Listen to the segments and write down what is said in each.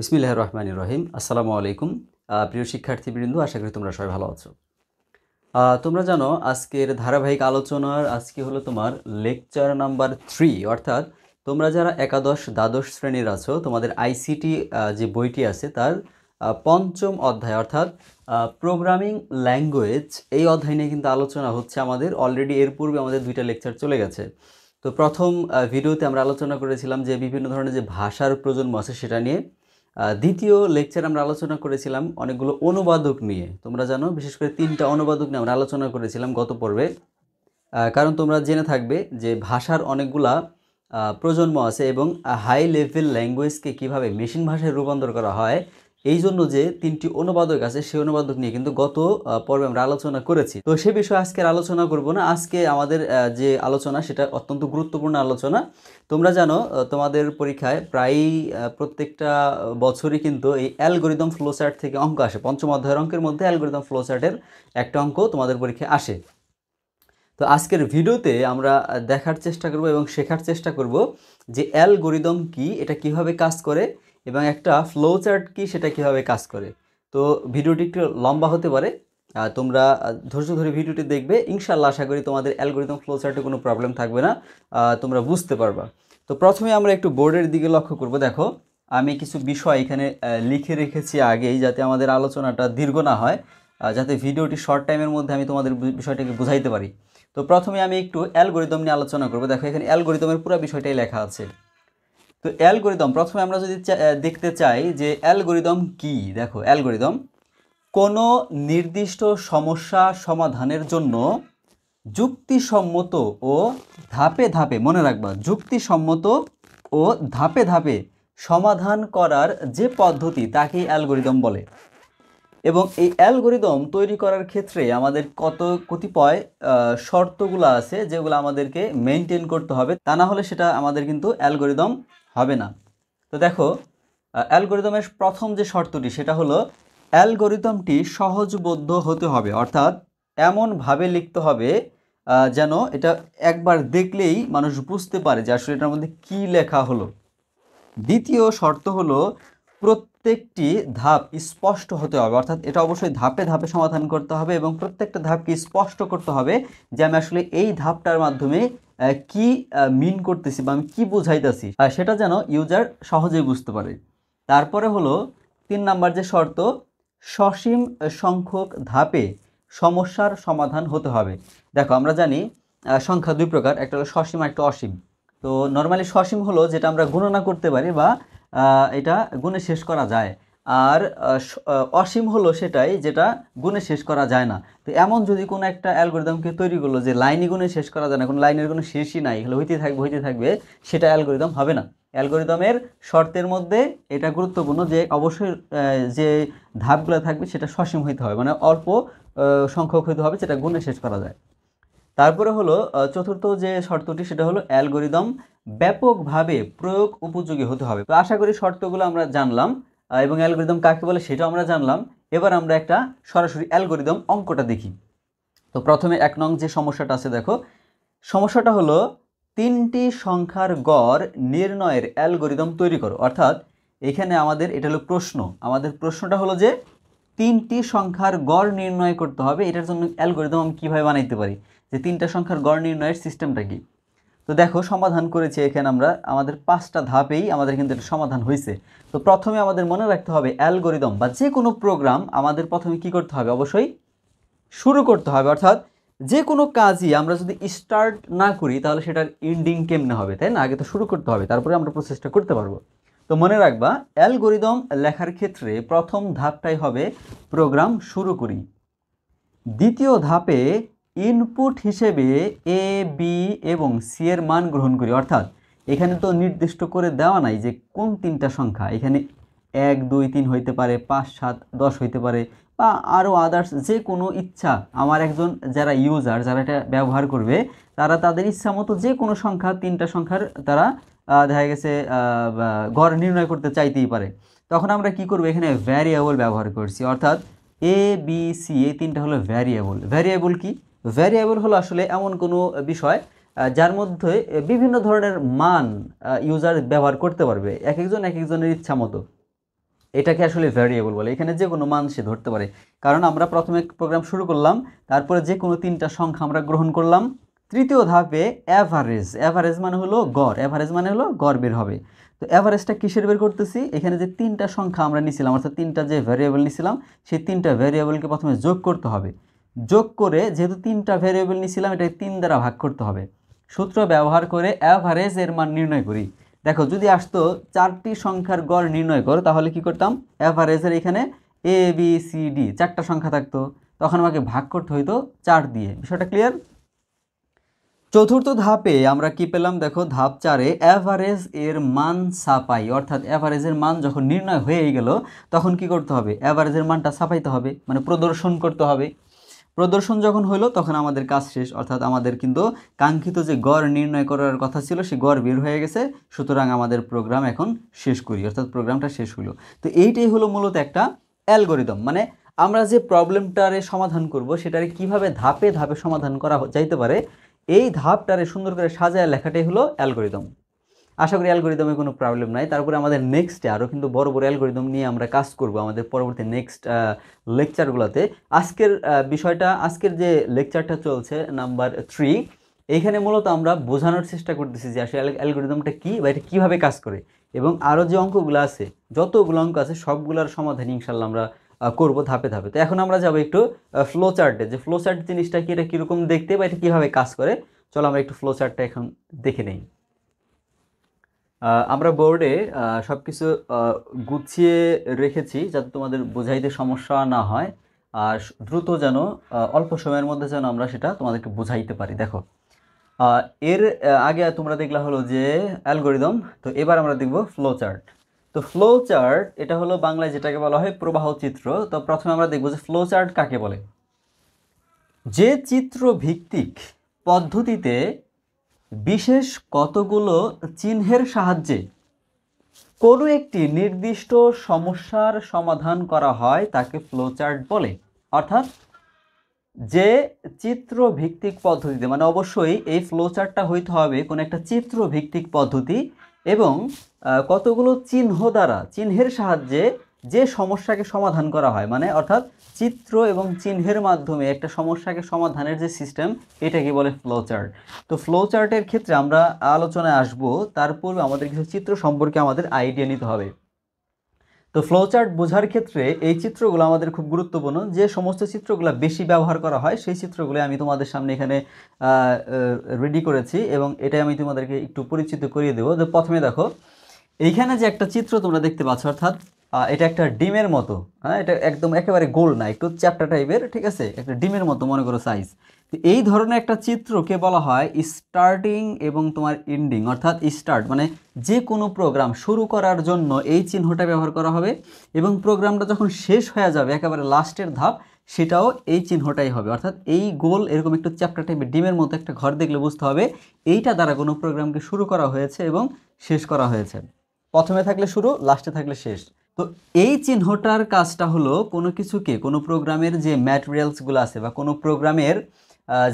বিসমিল্লাহ রহমান রহিম আসসালামু আলাইকুম প্রিয় শিক্ষার্থীবৃন্দ আশা করি তোমরা সবাই ভালো আছো তোমরা জানো আজকের ধারাবাহিক আলোচনার আজকে হলো তোমার লেকচার নাম্বার থ্রি অর্থাৎ তোমরা যারা একাদশ দ্বাদশ শ্রেণীর আছো তোমাদের আইসিটি যে বইটি আছে তার পঞ্চম অধ্যায় অর্থাৎ প্রোগ্রামিং ল্যাঙ্গুয়েজ এই অধ্যায় নিয়ে কিন্তু আলোচনা হচ্ছে আমাদের অলরেডি এর পূর্বে আমাদের দুইটা লেকচার চলে গেছে তো প্রথম ভিডিওতে আমরা আলোচনা করেছিলাম যে বিভিন্ন ধরনের যে ভাষার প্রজন্ম আছে সেটা নিয়ে দ্বিতীয় লেকচার আমরা আলোচনা করেছিলাম অনেকগুলো অনুবাদক নিয়ে তোমরা জানো বিশেষ করে তিনটা অনুবাদক নিয়ে আমরা আলোচনা করেছিলাম গত পর্বে কারণ তোমরা জেনে থাকবে যে ভাষার অনেকগুলা প্রজন্ম আছে এবং হাই লেভেল ল্যাঙ্গুয়েজকে কিভাবে মেশিন ভাষায় রূপান্তর করা হয় এই জন্য যে তিনটি অনুবাদক আছে সেই অনুবাদক নিয়ে কিন্তু গত পর্বে আমরা আলোচনা করেছি তো সে বিষয়ে আজকের আলোচনা করব না আজকে আমাদের যে আলোচনা সেটা অত্যন্ত গুরুত্বপূর্ণ আলোচনা তোমরা জানো তোমাদের পরীক্ষায় প্রায়ই প্রত্যেকটা বছরই কিন্তু এই অ্যালগোরিদম ফ্লোচার্ট থেকে অঙ্ক আসে পঞ্চম অধ্যায়ের অঙ্কের মধ্যে অ্যালগোরিদম ফ্লোচার্টের একটা অঙ্ক তোমাদের পরীক্ষায় আসে তো আজকের ভিডিওতে আমরা দেখার চেষ্টা করব এবং শেখার চেষ্টা করব যে অ্যালগোরিদম কি এটা কিভাবে কাজ করে এবং একটা ফ্লো চার্ট কি সেটা কিভাবে কাজ করে তো ভিডিওটি একটু লম্বা হতে পারে তোমরা ধৈর্য ধরে ভিডিওটি দেখবে ইনশাল্লাহ আশা করি তোমাদের অ্যালগোরিদম ফ্লো চার্টে কোনো প্রবলেম থাকবে না তোমরা বুঝতে পারবা তো প্রথমে আমরা একটু বোর্ডের দিকে লক্ষ্য করব দেখো আমি কিছু বিষয় এখানে লিখে রেখেছি আগেই যাতে আমাদের আলোচনাটা দীর্ঘ না হয় যাতে ভিডিওটি শর্ট টাইমের মধ্যে আমি তোমাদের বিষয়টাকে বুঝাইতে পারি তো প্রথমে আমি একটু অ্যালগোরিদম নিয়ে আলোচনা করব দেখো এখানে অ্যালগোরিদমের পুরো বিষয়টাই লেখা আছে তো অ্যালগোরিদম প্রথমে আমরা যদি দেখতে চাই যে অ্যালগোরিদম কি দেখো অ্যালগোরিদম কোনো নির্দিষ্ট সমস্যা সমাধানের জন্য যুক্তিসম্মত ও ধাপে ধাপে মনে রাখবা যুক্তিসম্মত ও ধাপে ধাপে সমাধান করার যে পদ্ধতি তাকেই অ্যালগোরিদম বলে এবং এই অ্যালগোরিদম তৈরি করার ক্ষেত্রে আমাদের কত কতিপয় শর্তগুলো আছে যেগুলো আমাদেরকে মেনটেন করতে হবে তা না হলে সেটা আমাদের কিন্তু অ্যালগোরিদম হবে না তো দেখো অ্যালগোরিদমের প্রথম যে শর্তটি সেটা হলো অ্যালগোরিদমটি সহজবদ্ধ হতে হবে অর্থাৎ এমনভাবে লিখতে হবে যেন এটা একবার দেখলেই মানুষ বুঝতে পারে যে আসলে এটার মধ্যে কী লেখা হলো দ্বিতীয় শর্ত হলো প্রত্যেকটি ধাপ স্পষ্ট হতে হবে অর্থাৎ এটা অবশ্যই ধাপে ধাপে সমাধান করতে হবে এবং প্রত্যেকটা ধাপকে স্পষ্ট করতে হবে যে আমি আসলে এই ধাপটার মাধ্যমে কি মিন করতেছি বা আমি কী বোঝাইতেছি সেটা যেন ইউজার সহজেই বুঝতে পারে তারপরে হলো তিন নাম্বার যে শর্ত সসীম সংখ্যক ধাপে সমস্যার সমাধান হতে হবে দেখো আমরা জানি সংখ্যা দুই প্রকার একটা হলো সসীম একটা অসীম তো নর্মালি সসীম হলো যেটা আমরা গণনা করতে পারি বা এটা গুণে শেষ করা যায় আর অসীম হলো সেটাই যেটা গুণে শেষ করা যায় না তো এমন যদি কোনো একটা অ্যালগোরিদমকে তৈরি করলো যে লাইনই গুণে শেষ করা যায় না কোনো লাইনের কোনো শেষই নাই এগুলো হইতে থাকবে হইতে থাকবে সেটা অ্যালগোরিদম হবে না অ্যালগোরিদমের শর্তের মধ্যে এটা গুরুত্বপূর্ণ যে অবশ্যই যে ধাপগুলো থাকবে সেটা সসীম হইতে হবে মানে অল্প সংখ্যক হইতে হবে সেটা গুণে শেষ করা যায় তারপরে হলো চতুর্থ যে শর্তটি সেটা হলো অ্যালগোরিদম ব্যাপকভাবে প্রয়োগ উপযোগী হতে হবে তো আশা করি শর্তগুলো আমরা জানলাম এবং অ্যালগোরিদম কাকে বলে সেটাও আমরা জানলাম এবার আমরা একটা সরাসরি অ্যালগোরিদম অঙ্কটা দেখি তো প্রথমে এক নং যে সমস্যাটা আছে দেখো সমস্যাটা হলো তিনটি সংখ্যার গড় নির্ণয়ের অ্যালগোরিদম তৈরি করো অর্থাৎ এখানে আমাদের এটা হলো প্রশ্ন আমাদের প্রশ্নটা হলো যে তিনটি সংখ্যার গড় নির্ণয় করতে হবে এটার জন্য অ্যালগোরিদম আমি কীভাবে বানাইতে পারি যে তিনটা সংখ্যার গড় নির্ণয়ের সিস্টেমটা কি তো দেখো সমাধান করেছি এখানে আমরা আমাদের পাঁচটা ধাপেই আমাদের কিন্তু এটা সমাধান হয়েছে তো প্রথমে আমাদের মনে রাখতে হবে অ্যালগোরিদম বা যে কোনো প্রোগ্রাম আমাদের প্রথমে কি করতে হবে অবশ্যই শুরু করতে হবে অর্থাৎ যে কোনো কাজই আমরা যদি স্টার্ট না করি তাহলে সেটার এন্ডিং কেমনে হবে তাই না আগে তো শুরু করতে হবে তারপরে আমরা প্রসেসটা করতে পারবো তো মনে রাখবা অ্যালগোরিদম লেখার ক্ষেত্রে প্রথম ধাপটাই হবে প্রোগ্রাম শুরু করি দ্বিতীয় ধাপে ইনপুট হিসেবে এ বি এবং সি এর মান গ্রহণ করি অর্থাৎ এখানে তো নির্দিষ্ট করে দেওয়া নাই যে কোন তিনটা সংখ্যা এখানে এক দুই তিন হইতে পারে পাঁচ সাত দশ হইতে পারে বা আরও আদার্স যে কোনো ইচ্ছা আমার একজন যারা ইউজার যারা এটা ব্যবহার করবে তারা তাদের ইচ্ছা মতো যে কোনো সংখ্যা তিনটা সংখ্যার তারা দেখা গেছে গড় নির্ণয় করতে চাইতেই পারে তখন আমরা কি করব এখানে ভ্যারিয়েবল ব্যবহার করছি অর্থাৎ এ বি সি এই তিনটা হলো ভ্যারিয়েবল ভ্যারিয়েবল কি ভ্যারিয়েবল হলো আসলে এমন কোনো বিষয় যার মধ্যে বিভিন্ন ধরনের মান ইউজার ব্যবহার করতে পারবে এক একজন এক একজনের ইচ্ছা মতো এটাকে আসলে ভ্যারিয়েবল বলে এখানে যে কোনো মান সে ধরতে পারে কারণ আমরা প্রথমে প্রোগ্রাম শুরু করলাম তারপরে যে কোনো তিনটা সংখ্যা আমরা গ্রহণ করলাম তৃতীয় ধাপে অ্যাভারেজ অ্যাভারেজ মানে হলো গড় অ্যাভারেজ মানে হলো গড় বের হবে তো অ্যাভারেজটা কিসের বের করতেছি এখানে যে তিনটা সংখ্যা আমরা নিছিলাম অর্থাৎ তিনটা যে ভ্যারিয়েবল নিছিলাম সেই তিনটা ভ্যারিয়েবলকে প্রথমে যোগ করতে হবে যোগ করে যেহেতু তিনটা ভেরিয়েবল নিয়েছিলাম এটা তিন দ্বারা ভাগ করতে হবে সূত্র ব্যবহার করে অ্যাভারেজ এর মান নির্ণয় করি দেখো যদি আসতো চারটি সংখ্যার গড় নির্ণয় করো তাহলে কি করতাম অ্যাভারেজের এখানে এ বি সি ডি চারটা সংখ্যা থাকতো তখন আমাকে ভাগ করতে হইতো চার দিয়ে বিষয়টা ক্লিয়ার চতুর্থ ধাপে আমরা কি পেলাম দেখো ধাপ চারে অ্যাভারেজ এর মান সাপাই অর্থাৎ অ্যাভারেজের মান যখন নির্ণয় হয়ে গেল তখন কি করতে হবে অ্যাভারেজের মানটা সাপাইতে হবে মানে প্রদর্শন করতে হবে প্রদর্শন যখন হলো তখন আমাদের কাজ শেষ অর্থাৎ আমাদের কিন্তু কাঙ্ক্ষিত যে গড় নির্ণয় করার কথা ছিল সে গড় বের হয়ে গেছে সুতরাং আমাদের প্রোগ্রাম এখন শেষ করি অর্থাৎ প্রোগ্রামটা শেষ হলো তো এইটাই হলো মূলত একটা অ্যালগোরিদম মানে আমরা যে প্রবলেমটারে সমাধান করব সেটারে কিভাবে ধাপে ধাপে সমাধান করা যাইতে পারে এই ধাপটারে সুন্দর করে সাজায় লেখাটাই হলো অ্যালগোরিদম আশা করি অ্যালগোরিদমে কোনো প্রবলেম নাই তারপরে আমাদের নেক্সটে আরও কিন্তু বড় বড় অ্যালগোরিদম নিয়ে আমরা কাজ করব আমাদের পরবর্তী নেক্সট লেকচারগুলোতে আজকের বিষয়টা আজকের যে লেকচারটা চলছে নাম্বার থ্রি এইখানে মূলত আমরা বোঝানোর চেষ্টা করতেছি যে আসলে অ্যালগোরিদমটা কী বা এটা কীভাবে কাজ করে এবং আরও যে অঙ্কগুলো আছে যতগুলো অঙ্ক আছে সবগুলোর সমাধান ইনশাল্লাহ আমরা করব ধাপে ধাপে তো এখন আমরা যাবো একটু ফ্লো চার্টে যে ফ্লো চার্ট জিনিসটা কি এটা কীরকম দেখতে বা এটা কীভাবে কাজ করে চলো আমরা একটু ফ্লো চার্টটা এখন দেখে নেই আমরা বোর্ডে সব কিছু গুছিয়ে রেখেছি যাতে তোমাদের বোঝাইতে সমস্যা না হয় আর দ্রুত যেন অল্প সময়ের মধ্যে যেন আমরা সেটা তোমাদেরকে বোঝাইতে পারি দেখো এর আগে তোমরা দেখলা হলো যে অ্যালগোরিদম তো এবার আমরা দেখব ফ্লো চার্ট তো ফ্লো চার্ট এটা হলো বাংলায় যেটাকে বলা হয় প্রবাহ চিত্র তো প্রথমে আমরা দেখব যে ফ্লো চার্ট কাকে বলে যে চিত্র ভিত্তিক পদ্ধতিতে বিশেষ কতগুলো চিহ্নের সাহায্যে কোনো একটি নির্দিষ্ট সমস্যার সমাধান করা হয় তাকে ফ্লোচার্ট বলে অর্থাৎ যে চিত্র ভিত্তিক পদ্ধতিতে মানে অবশ্যই এই ফ্লোচার্টটা হইতে হবে কোনো একটা চিত্র ভিত্তিক পদ্ধতি এবং কতগুলো চিহ্ন দ্বারা চিহ্নের সাহায্যে যে সমস্যাকে সমাধান করা হয় মানে অর্থাৎ চিত্র এবং চিহ্নের মাধ্যমে একটা সমস্যাকে সমাধানের যে সিস্টেম এটাকে বলে ফ্লো চার্ট তো ফ্লো চার্টের ক্ষেত্রে আমরা আলোচনায় আসব তার পূর্বে আমাদের কিছু চিত্র সম্পর্কে আমাদের আইডিয়া নিতে হবে তো ফ্লো চার্ট বোঝার ক্ষেত্রে এই চিত্রগুলো আমাদের খুব গুরুত্বপূর্ণ যে সমস্ত চিত্রগুলো বেশি ব্যবহার করা হয় সেই চিত্রগুলো আমি তোমাদের সামনে এখানে রেডি করেছি এবং এটা আমি তোমাদেরকে একটু পরিচিত করিয়ে দেবো তো প্রথমে দেখো এইখানে যে একটা চিত্র তোমরা দেখতে পাচ্ছ অর্থাৎ এটা একটা ডিমের মতো হ্যাঁ এটা একদম একেবারে গোল না একটু চ্যাপ্টা টাইপের ঠিক আছে একটা ডিমের মতো মনে করো সাইজ তো এই ধরনের একটা চিত্রকে বলা হয় স্টার্টিং এবং তোমার এন্ডিং অর্থাৎ স্টার্ট মানে যে কোনো প্রোগ্রাম শুরু করার জন্য এই চিহ্নটা ব্যবহার করা হবে এবং প্রোগ্রামটা যখন শেষ হয়ে যাবে একেবারে লাস্টের ধাপ সেটাও এই চিহ্নটাই হবে অর্থাৎ এই গোল এরকম একটু চ্যাপ্টার টাইপের ডিমের মতো একটা ঘর দেখলে বুঝতে হবে এইটা দ্বারা কোনো প্রোগ্রামকে শুরু করা হয়েছে এবং শেষ করা হয়েছে প্রথমে থাকলে শুরু লাস্টে থাকলে শেষ তো এই চিহ্নটার কাজটা হলো কোনো কিছুকে কোনো প্রোগ্রামের যে ম্যাটেরিয়ালসগুলো আছে বা কোনো প্রোগ্রামের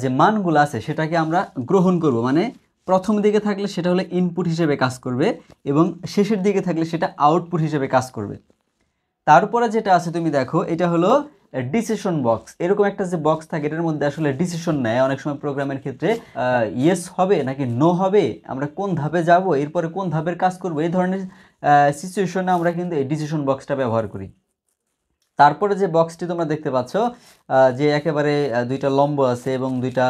যে মানগুলো আছে সেটাকে আমরা গ্রহণ করব মানে প্রথম দিকে থাকলে সেটা হলো ইনপুট হিসেবে কাজ করবে এবং শেষের দিকে থাকলে সেটা আউটপুট হিসেবে কাজ করবে তারপরে যেটা আছে তুমি দেখো এটা হলো ডিসিশন বক্স এরকম একটা যে বক্স থাকে এটার মধ্যে আসলে ডিসিশন নেয় অনেক সময় প্রোগ্রামের ক্ষেত্রে ইয়েস হবে নাকি নো হবে আমরা কোন ধাপে যাব এরপরে কোন ধাপের কাজ করব এই ধরনের সিচুয়েশনে আমরা কিন্তু এই ডিসিশন বক্সটা ব্যবহার করি তারপরে যে বক্সটি তোমরা দেখতে পাচ্ছ যে একেবারে দুইটা লম্ব আছে এবং দুইটা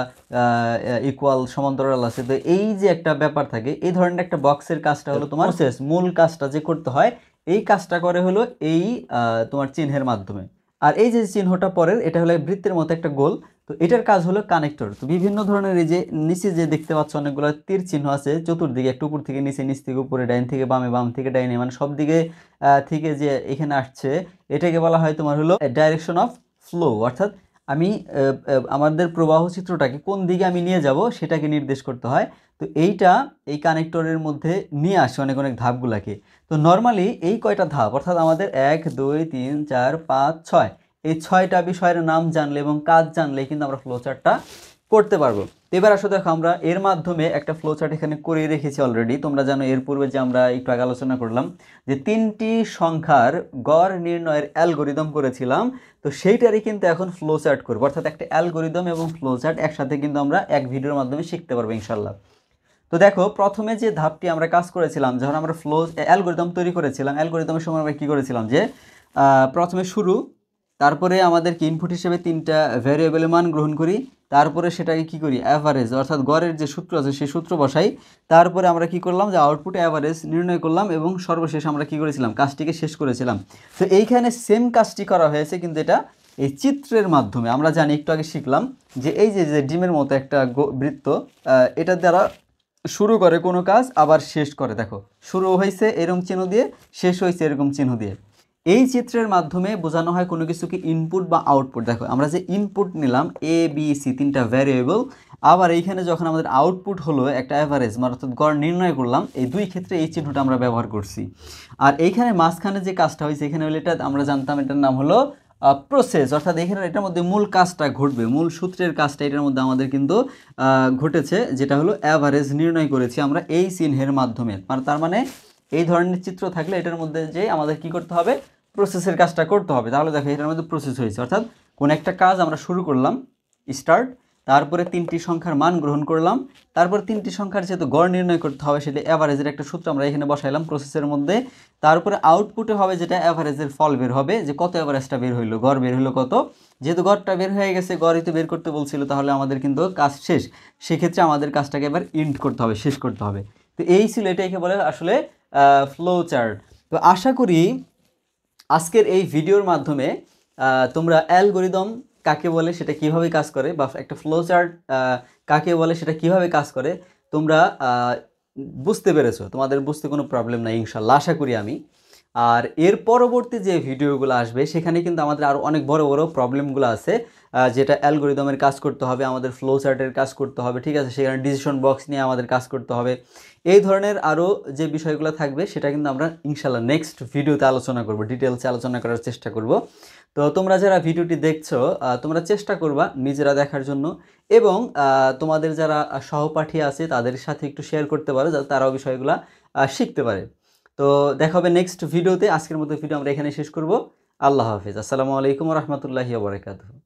ইকুয়াল সমান্তরাল আছে তো এই যে একটা ব্যাপার থাকে এই ধরনের একটা বক্সের কাজটা হলো তোমার শেষ মূল কাজটা যে করতে হয় এই কাজটা করে হলো এই তোমার চিহ্নের মাধ্যমে আর এই যে চিহ্নটা পরের এটা হলো বৃত্তের মতো একটা গোল তো এটার কাজ হলো কানেক্টর তো বিভিন্ন ধরনের এই যে নিচে যে দেখতে পাচ্ছ অনেকগুলো তীর চিহ্ন আছে চতুর্দিকে একটু উপর থেকে নিচে নিচ থেকে উপরে ডাইন থেকে বামে বাম থেকে ডাইনে মানে সব দিকে থেকে যে এখানে আসছে এটাকে বলা হয় তোমার হলো ডাইরেকশন অফ ফ্লো অর্থাৎ আমি আমাদের প্রবাহ চিত্রটাকে কোন দিকে আমি নিয়ে যাব সেটাকে নির্দেশ করতে হয় তো এইটা এই কানেক্টরের মধ্যে নিয়ে আসে অনেক অনেক ধাপগুলাকে তো নর্মালি এই কয়টা ধাপ অর্থাৎ আমাদের এক দুই তিন চার পাঁচ ছয় এই ছয়টা বিষয়ের নাম জানলে এবং কাজ জানলে কিন্তু আমরা ফ্লোচারটা করতে পারবো এবার আসো দেখো আমরা এর মাধ্যমে একটা ফ্লো চার্ট এখানে করে রেখেছি অলরেডি তোমরা জানো এর পূর্বে যে আমরা একটু আগে আলোচনা করলাম যে তিনটি সংখ্যার গড় নির্ণয়ের অ্যালগোরিদম করেছিলাম তো সেইটারই কিন্তু এখন ফ্লো চার্ট করবো অর্থাৎ একটা অ্যালগোরিদম এবং ফ্লো চার্ট একসাথে কিন্তু আমরা এক ভিডিওর মাধ্যমে শিখতে পারবো ইনশাল্লাহ তো দেখো প্রথমে যে ধাপটি আমরা কাজ করেছিলাম যখন আমরা ফ্লো অ্যালগোরিদম তৈরি করেছিলাম অ্যালগোরিদমের সময় আমরা কী করেছিলাম যে প্রথমে শুরু তারপরে আমাদের ইনপুট হিসেবে তিনটা ভ্যারিয়েবলের মান গ্রহণ করি তারপরে সেটাকে কি করি অ্যাভারেজ অর্থাৎ গড়ের যে সূত্র আছে সেই সূত্র বসাই তারপরে আমরা কি করলাম যে আউটপুট অ্যাভারেজ নির্ণয় করলাম এবং সর্বশেষ আমরা কি করেছিলাম কাজটিকে শেষ করেছিলাম তো এইখানে সেম কাজটি করা হয়েছে কিন্তু এটা এই চিত্রের মাধ্যমে আমরা জানি একটু আগে শিখলাম যে এই যে যে ডিমের মতো একটা বৃত্ত এটা দ্বারা শুরু করে কোনো কাজ আবার শেষ করে দেখো শুরু হয়েছে এরকম চিহ্ন দিয়ে শেষ হয়েছে এরকম চিহ্ন দিয়ে এই চিত্রের মাধ্যমে বোঝানো হয় কোনো কিছুকে ইনপুট বা আউটপুট দেখো আমরা যে ইনপুট নিলাম এ বি সি তিনটা ভ্যারিয়েবল আবার এইখানে যখন আমাদের আউটপুট হলো একটা অ্যাভারেজ মানে অর্থাৎ গড় নির্ণয় করলাম এই দুই ক্ষেত্রে এই চিহ্নটা আমরা ব্যবহার করছি আর এইখানে মাঝখানে যে কাজটা হয়েছে এখানে হলে এটা আমরা জানতাম এটার নাম হলো প্রসেস অর্থাৎ এখানে এটার মধ্যে মূল কাজটা ঘটবে মূল সূত্রের কাজটা এটার মধ্যে আমাদের কিন্তু ঘটেছে যেটা হলো অ্যাভারেজ নির্ণয় করেছি আমরা এই চিহ্নের মাধ্যমে মানে তার মানে এই ধরনের চিত্র থাকলে এটার মধ্যে যে আমাদের কি করতে হবে প্রসেসের কাজটা করতে হবে তাহলে দেখো এটার মধ্যে প্রসেস হয়েছে অর্থাৎ কোন একটা কাজ আমরা শুরু করলাম স্টার্ট তারপরে তিনটি সংখ্যার মান গ্রহণ করলাম তারপর তিনটি সংখ্যার যেহেতু গড় নির্ণয় করতে হবে সেটা অ্যাভারেজের একটা সূত্র আমরা এখানে বসাইলাম প্রসেসের মধ্যে তারপরে আউটপুটে হবে যেটা অ্যাভারেজের ফল বের হবে যে কত অ্যাভারেজটা বের হইলো গড় বের হলো কত যেহেতু গড়টা বের হয়ে গেছে গড়ই তো বের করতে বলছিল তাহলে আমাদের কিন্তু কাজ শেষ সেক্ষেত্রে আমাদের কাজটাকে এবার ইন্ড করতে হবে শেষ করতে হবে তো এই ছিল এটাকে বলে আসলে ফ্লো চার্ট তো আশা করি আজকের এই ভিডিওর মাধ্যমে তোমরা অ্যালগোরিদম কাকে বলে সেটা কিভাবে কাজ করে বা একটা ফ্লো চার্ট কাকে বলে সেটা কিভাবে কাজ করে তোমরা বুঝতে পেরেছো তোমাদের বুঝতে কোনো প্রবলেম নাই ইনশাল্লাহ আশা করি আমি আর এর পরবর্তী যে ভিডিওগুলো আসবে সেখানে কিন্তু আমাদের আরও অনেক বড় বড় প্রবলেমগুলো আছে যেটা অ্যালগোরিদমের কাজ করতে হবে আমাদের ফ্লো চার্টের কাজ করতে হবে ঠিক আছে সেখানে ডিসিশন বক্স নিয়ে আমাদের কাজ করতে হবে এই ধরনের আরও যে বিষয়গুলো থাকবে সেটা কিন্তু আমরা ইনশাল্লাহ নেক্সট ভিডিওতে আলোচনা করব ডিটেলসে আলোচনা করার চেষ্টা করব তো তোমরা যারা ভিডিওটি দেখছো তোমরা চেষ্টা করবা নিজেরা দেখার জন্য এবং তোমাদের যারা সহপাঠী আছে তাদের সাথে একটু শেয়ার করতে পারো যাতে তারাও বিষয়গুলো শিখতে পারে তো দেখা হবে নেক্সট ভিডিওতে আজকের মতো ভিডিও আমরা এখানে শেষ করব আল্লাহ হাফিজ আসসালামু আলাইকুম রহমতুল্লাহি বারকাতুহ